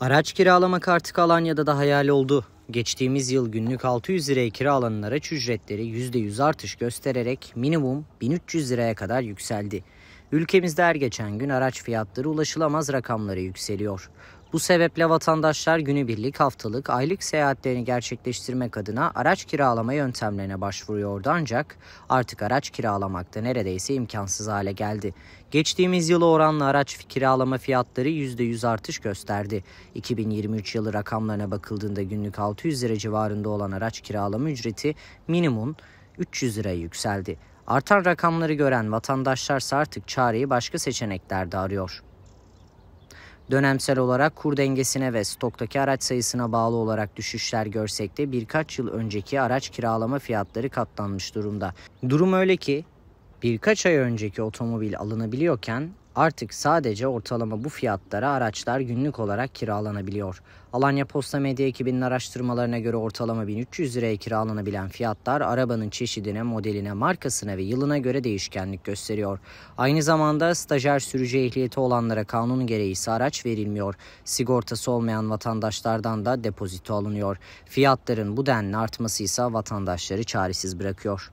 Araç kiralamak artık Alanya'da da hayal oldu. Geçtiğimiz yıl günlük 600 liraya kiralanan araç ücretleri %100 artış göstererek minimum 1300 liraya kadar yükseldi. Ülkemizde her geçen gün araç fiyatları ulaşılamaz rakamlara yükseliyor. Bu sebeple vatandaşlar günübirlik, haftalık, aylık seyahatlerini gerçekleştirmek adına araç kiralama yöntemlerine başvuruyordu ancak artık araç kiralamak da neredeyse imkansız hale geldi. Geçtiğimiz yıla oranla araç kiralama fiyatları %100 artış gösterdi. 2023 yılı rakamlarına bakıldığında günlük 600 lira civarında olan araç kiralama ücreti minimum 300 liraya yükseldi. Artan rakamları gören vatandaşlarsa artık çareyi başka seçeneklerde arıyor. Dönemsel olarak kur dengesine ve stoktaki araç sayısına bağlı olarak düşüşler görsek de birkaç yıl önceki araç kiralama fiyatları katlanmış durumda. Durum öyle ki Birkaç ay önceki otomobil alınabiliyorken artık sadece ortalama bu fiyatlara araçlar günlük olarak kiralanabiliyor. Alanya Posta Medya ekibinin araştırmalarına göre ortalama 1300 liraya kiralanabilen fiyatlar arabanın çeşidine, modeline, markasına ve yılına göre değişkenlik gösteriyor. Aynı zamanda stajyer sürücü ehliyeti olanlara kanun gereği ise araç verilmiyor. Sigortası olmayan vatandaşlardan da depozito alınıyor. Fiyatların bu denli artması ise vatandaşları çaresiz bırakıyor.